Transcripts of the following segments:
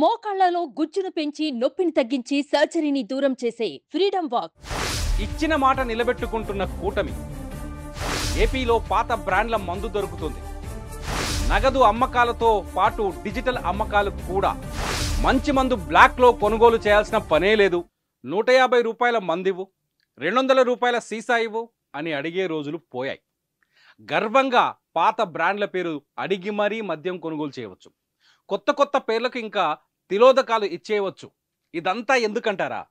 మోకాళ్లలో గుజ్జును పెంచి నొప్పిని తగ్గించి సర్జరీని దూరం చేసే ఫ్రీడమ్ వాక్ ఇచ్చిన మాట నిలబెట్టుకుంటున్న కూటమి ఏపీలో పాత బ్రాండ్ల మందు దొరుకుతుంది నగదు అమ్మకాలతో పాటు డిజిటల్ అమ్మకాలు కూడా మంచి మందు బ్లాక్లో కొనుగోలు చేయాల్సిన పనే లేదు నూట యాభై రూపాయల మందివు రెండు వందల రూపాయల సీసా ఇవ్వు అని అడిగే రోజులు పోయాయి గర్వంగా పాత బ్రాండ్ల పేరు అడిగి మరీ మద్యం కొనుగోలు చేయవచ్చు కొత్త కొత్త పేర్లకు ఇంకా తిలోదకాలు ఇచ్చేయవచ్చు ఇదంతా ఎందుకంటారా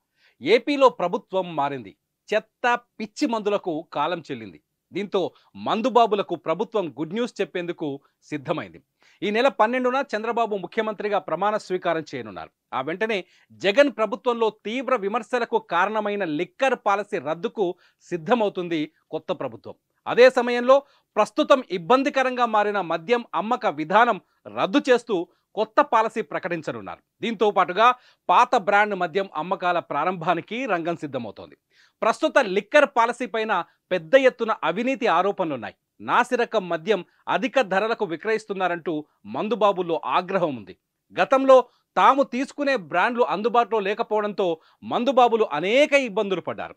ఏపీలో ప్రభుత్వం మారింది చెత్త పిచ్చి మందులకు కాలం చెల్లింది దీంతో మందుబాబులకు ప్రభుత్వం గుడ్ న్యూస్ చెప్పేందుకు సిద్ధమైంది ఈ నెల పన్నెండున చంద్రబాబు ముఖ్యమంత్రిగా ప్రమాణ స్వీకారం చేయనున్నారు ఆ వెంటనే జగన్ ప్రభుత్వంలో తీవ్ర విమర్శలకు కారణమైన లిక్కర్ పాలసీ రద్దుకు సిద్ధమవుతుంది కొత్త ప్రభుత్వం అదే సమయంలో ప్రస్తుతం ఇబ్బందికరంగా మారిన మద్యం అమ్మక విధానం రద్దు చేస్తూ కొత్త పాలసీ ప్రకటించనున్నారు దీంతో పాటుగా పాత బ్రాండ్ మద్యం అమ్మకాల ప్రారంభానికి రంగం సిద్ధమవుతోంది ప్రస్తుత లిక్కర్ పాలసీ పైన పెద్ద ఎత్తున అవినీతి ఆరోపణలున్నాయి నాసిరకం మద్యం అధిక ధరలకు విక్రయిస్తున్నారంటూ మందుబాబుల్లో ఆగ్రహం ఉంది గతంలో తాము తీసుకునే బ్రాండ్లు అందుబాటులో లేకపోవడంతో మందుబాబులు అనేక ఇబ్బందులు పడ్డారు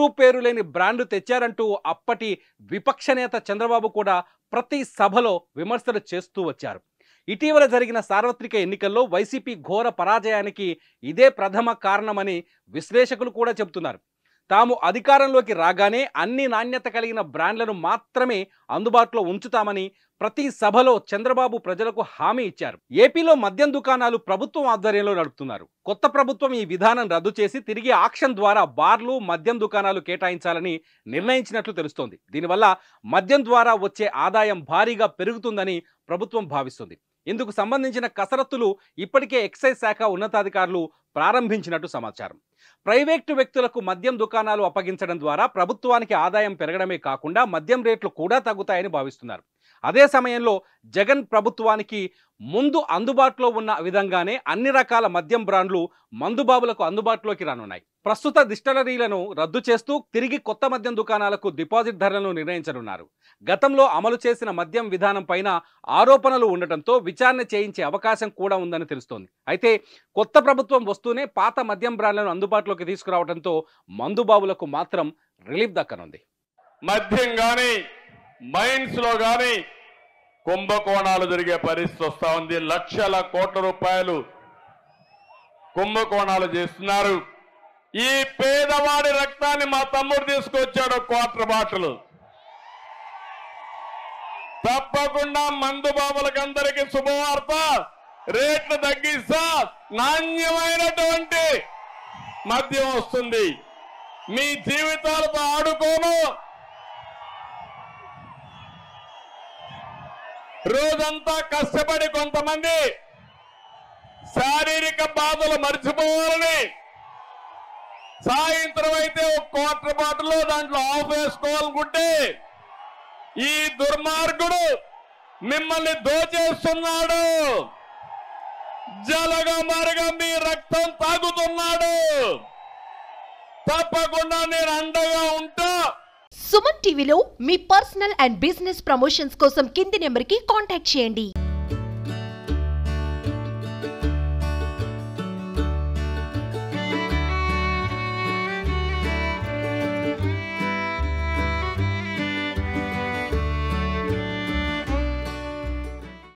ఊరు పేరు లేని బ్రాండ్ తెచ్చారంటూ అప్పటి విపక్ష నేత చంద్రబాబు కూడా ప్రతి సభలో విమర్శలు చేస్తూ వచ్చారు ఇటీవల జరిగిన సార్వత్రిక ఎన్నికల్లో వైసీపీ ఘోర పరాజయానికి ఇదే ప్రథమ కారణమని విశ్లేషకులు కూడా చెబుతున్నారు తాము అధికారంలోకి రాగానే అన్ని నాణ్యత కలిగిన బ్రాండ్లను మాత్రమే అందుబాటులో ఉంచుతామని ప్రతి సభలో చంద్రబాబు ప్రజలకు హామీ ఇచ్చారు ఏపీలో మద్యం దుకాణాలు ప్రభుత్వం ఆధ్వర్యంలో నడుపుతున్నారు కొత్త ప్రభుత్వం ఈ విధానం రద్దు చేసి తిరిగి ఆక్షన్ ద్వారా బార్లు మద్యం దుకాణాలు కేటాయించాలని నిర్ణయించినట్లు తెలుస్తోంది దీనివల్ల మద్యం ద్వారా వచ్చే ఆదాయం భారీగా పెరుగుతుందని ప్రభుత్వం భావిస్తుంది ఇందుకు సంబంధించిన కసరత్తులు ఇప్పటికే ఎక్సైజ్ శాఖ ఉన్నతాధికారులు ప్రారంభించినట్టు సమాచారం ప్రైవేటు వ్యక్తులకు మద్యం దుకాణాలు అప్పగించడం ద్వారా ప్రభుత్వానికి ఆదాయం పెరగడమే కాకుండా మద్యం రేట్లు కూడా తగ్గుతాయని భావిస్తున్నారు అదే సమయంలో జగన్ ప్రభుత్వానికి ముందు అందుబాటులో ఉన్న విధంగానే అన్ని రకాల మద్యం బ్రాండ్లు మందుబాబులకు అందుబాటులోకి రానున్నాయి ప్రస్తుత డిస్టలరీలను రద్దు చేస్తూ తిరిగి కొత్త మద్యం దుకాణాలకు డిపాజిట్ ధరలను నిర్ణయించనున్నారు గతంలో అమలు చేసిన మద్యం విధానం పైన ఆరోపణలు ఉండటంతో విచారణ చేయించే అవకాశం కూడా ఉందని తెలుస్తోంది అయితే కొత్త ప్రభుత్వం వస్తూనే పాత మద్యం బ్రాండ్లను అందుబాటు అందుబాటులోకి తీసుకురావడంతో మందుబాబులకు మాత్రం రిలీఫ్ దక్కనుంది మద్యం కానీ లో కానీ కుంభకోణాలు జరిగే పరిస్థితి వస్తా ఉంది లక్షల కోట్ల రూపాయలు కుంభకోణాలు చేస్తున్నారు ఈ పేదవాడి రక్తాన్ని మా తమ్ముడు తీసుకొచ్చాడు క్వార్టర్ బాటలు తప్పకుండా మందు బాబులకందరికీ శుభవార్త రేట్లు తగ్గిస్తా నాణ్యమైనటువంటి మద్యం వస్తుంది మీ జీవితాలతో ఆడుకోను రోజంతా కష్టపడి కొంతమంది శారీరక బాధలు మర్చిపోవాలని సాయంత్రం అయితే ఒక క్వార్టర్ బాటలో దాంట్లో ఆఫ్ వేసుకోవాలనుకుంటే ఈ దుర్మార్గుడు మిమ్మల్ని దోచేస్తున్నాడు జలగా మరగా మీ రక్తం తాగుతున్నాడు తప్పకుండా నేను అండగా ఉంటా సుమన్ టీవీలో మీ పర్సనల్ అండ్ బిజినెస్ ప్రమోషన్స్ కోసం కింది నెంబర్ కి కాంటాక్ట్ చేయండి